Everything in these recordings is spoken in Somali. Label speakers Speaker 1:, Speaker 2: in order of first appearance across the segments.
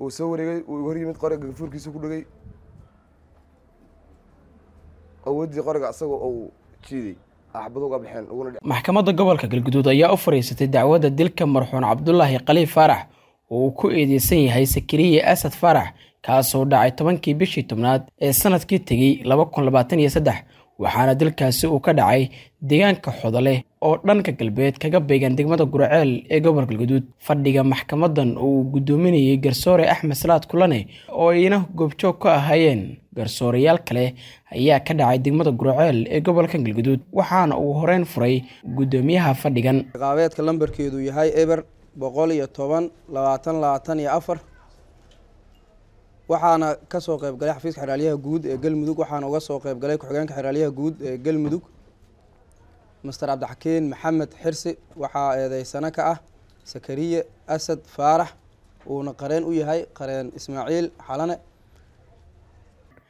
Speaker 1: uu soo wareegay hor yimid qoriga gafuurkiisa ku dhegay awoodii qoriga asagoo uu jiiday maxkamadda
Speaker 2: gobolka galguduud ayaa u fadhiisatay dacwadda dilka marxuun cabdulaahi khalii faarax oo uu ku eedeysan yahay sakariye asad faarax kaasoo dhacay tobankii bishii tobnaad ee sanadkii tegey laba kun labaatan iyo saddex waxaana dilkaasi uu ka dhacay deegaanka xodole oo dhanka galbeed kaga beegan degmada gurceel ee gobolka galguduud fadhiga maxkamadan uu guddoominayay garsoore axmed salaad kulane oo ayna goobjoog ka ahaayeen garsoorayaal kale ayaa ka dhacay degmada gurceel ee gobolka galguduud waxaana ugu horeyn furay guddoomiyaha fadhigan
Speaker 3: aqaabeedka lambarkeedu yahay eber boqol iyo toban labaatan labaatan iyo afar waxaana kasoo qeybgalay xafiiska xeraalyaha guud ee galmudug waxaana uga soo qeybgalay ku-xigeenka xeraalyaha guud ee galmudug master cabdixakiin maxamed xirsi waxaa eedeysano ka ah sakariye asad faarax uuna qareen u yahay qareen ismaaciil xalane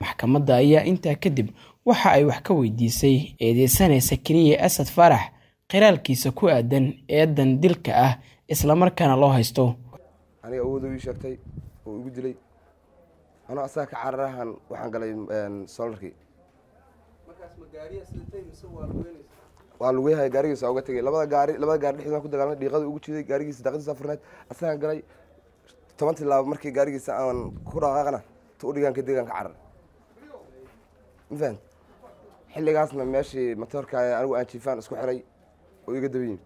Speaker 2: maxkamadda ayaa intaa kadib waxa ay wax ka weydiisay eedeysane sakariye asad faarax qiraalkiisa ku aadan eedan dilka ah islamarkaana loo haysto
Speaker 1: aniga awooda ii sheegtay oo igu dilay ano asaga ka cararahan waxaan galay solarkii waa lagu yahay gaarigiisa uga tegay labada gaari labada gaari dhexdoodan ku dagaalmay dhiiqada ugu jiday gaarigiisa daaqadiisa afurneed asagaan galay toban tilaabo markii gaarigiisa aan ku dhaqaaqna tu u dhigaan kadib ka carar ma fahamt xilligaasna meeshii matoorka anigu aan jiifaan isku xiray oo iga daba yimi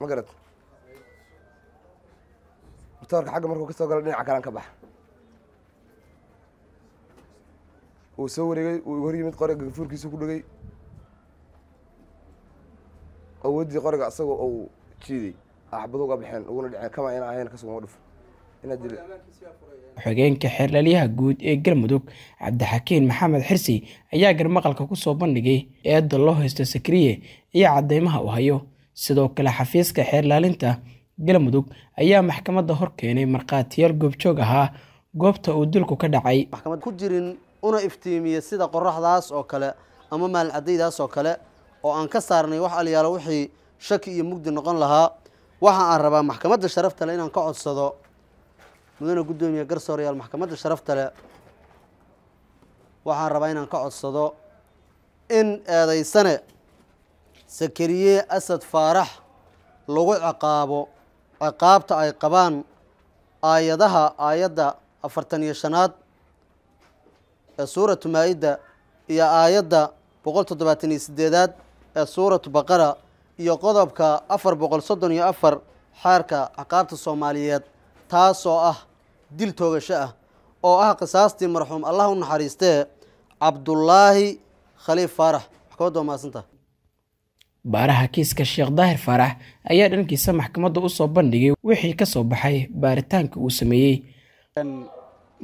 Speaker 1: ma garat istoorka xagga markuu ka soo galo dhinaca kalan ka baxa wuu soo wareegay wuu hor yimid qoriga gafuurkiisu ku dhegay awooddii qoriga isaga uu jiiday axbad ah, uga baxeen uguna dhaceen kama ayna ahayn kasuguma dhufo
Speaker 2: xogeenka xeerlalyaha guud ee galmudug cabdixakiin maxamed xirsi ayaa garmaqalka ku soo bandhigay eedda loo haysto sakriye iyo caddeymaha u hayo sidoo kale xafiiska xeerlaalinta galmudug ayaa maxkamadda hor keenay markhaatiyaal goobjoog ahaa goobta uu dilku ka dhacay
Speaker 3: ku jirin una iftiimiye sida qoraxdaas oo kale ama maalcadaydaas oo kale oo aan ka saarnay wax alyaalo wixii shaki iyo mugdi noqon lahaa waxa aan rabaa maxkamadda sharaftale inaan ka codsado mudane guddoomiye garsoorayaal maxkamadda sharafta le waxaan rabaa inaan ka codsado in eedaysane sakariye asad faarax lagu ciqaabo ciqaabta ay qabaan aayadaha aayadda afartan iyo shanaad ee suuratu maa-ida iyo aayadda boqol toddobaatan iyo siddeedaad ee suuratu baqara iyo qodobka afar boqol soddon iyo afar xeerka ciqaabta soomaaliyeed taasoo ah dil toogasho ah oo ah qisaastii marxuum allah u naxariistee cabdullaahi khaliif faarax wax kaba doomaadsantaha
Speaker 2: baaraha kiiska sheekh daahir faarax ayaa dhankiisa maxkamadda u soo bandhigay wixii ka soo baxay baaritaanka uu sameeyey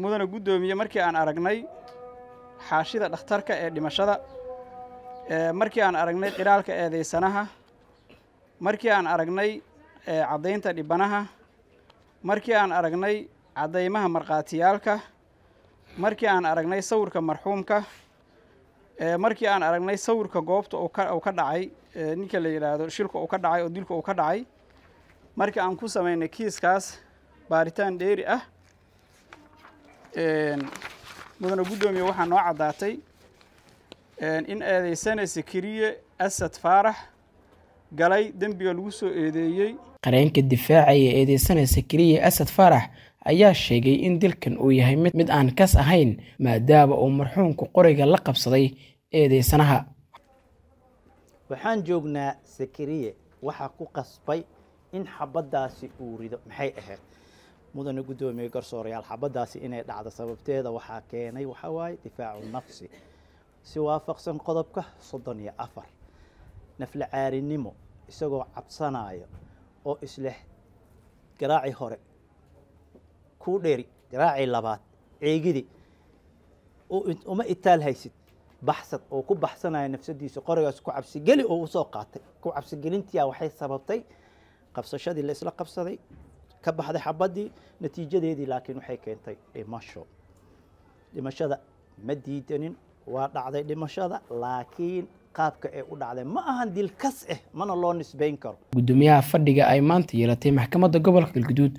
Speaker 4: mudana guddoomiye markii aan aragnay xaashida dhakhtarka ee dhimashada markii aan aragnay qiraalka eedaysanaha markii aan aragnay caddaynta dhibanaha markii aan aragnay caddaymaha markhaatiyaalka markii aan aragnay sawirka marxuumka Eh, markii aan aragnay sawirka goobta uu ka dhacay eh, ninka la yidhaahdo shilka uu ka dhacay oo dilka uu ka dhacay markii aan ku samaynay kiiskaas baaritaan dheeri ah eh, mudane guddoomiye waxaa noo caddaatay in eedeysanaysa keliya asad faarax galay dembiga lagu soo eedeeyey
Speaker 2: qareenka difaaca ee eedeysanaysa keliya asad faarax ayaa sheegay in dilkan uu yahay mid aan kas ahayn maadaama uu marxuumku qoriga la qabsaday eedeysanaha
Speaker 5: waxaan joognaa sakariye waxaa ku qasbay in xabaddaasi uu rido maxay ahayd mudane guddoomiye garsoorayaal xabaddaasi inay dhacdo sababteeda waxaa keenay waxaa waaye difaacu nafsi si waafaqsan qodobka soddon iyo afar naflacaarinimo isagoo cabsanaayo oo isleh garaacii hore kuu dheeri garaacii labaad ceegidi uma itaal haysid baxsad oo ku baxsanaya nafsadiisa qorigaas ku cabsigeli oo usoo qaatay ku cabsigelintia waxay sababtay qabsashadii la isla qabsaday ka baxday xabadii natiijadeedii laakiin waxay keentay dhimasho dhimashada ma diidanin waa dhacday dhimashada laakiin qaabka ee u dhacday ma ahan dil kas ah mana loo nisbayn karo
Speaker 2: gudoomiyaha fadhiga ay maanta yeelatay maxkamadda gobolka galguduud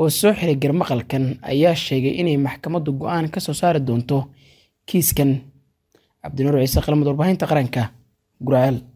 Speaker 2: oo soo xiray garmaqalkan ayaa sheegay inay maxkamaddu go-aan ka soo
Speaker 5: saari doonto kiiskan cabdinuur ciise qalamud warbaahinta qaranka guraceel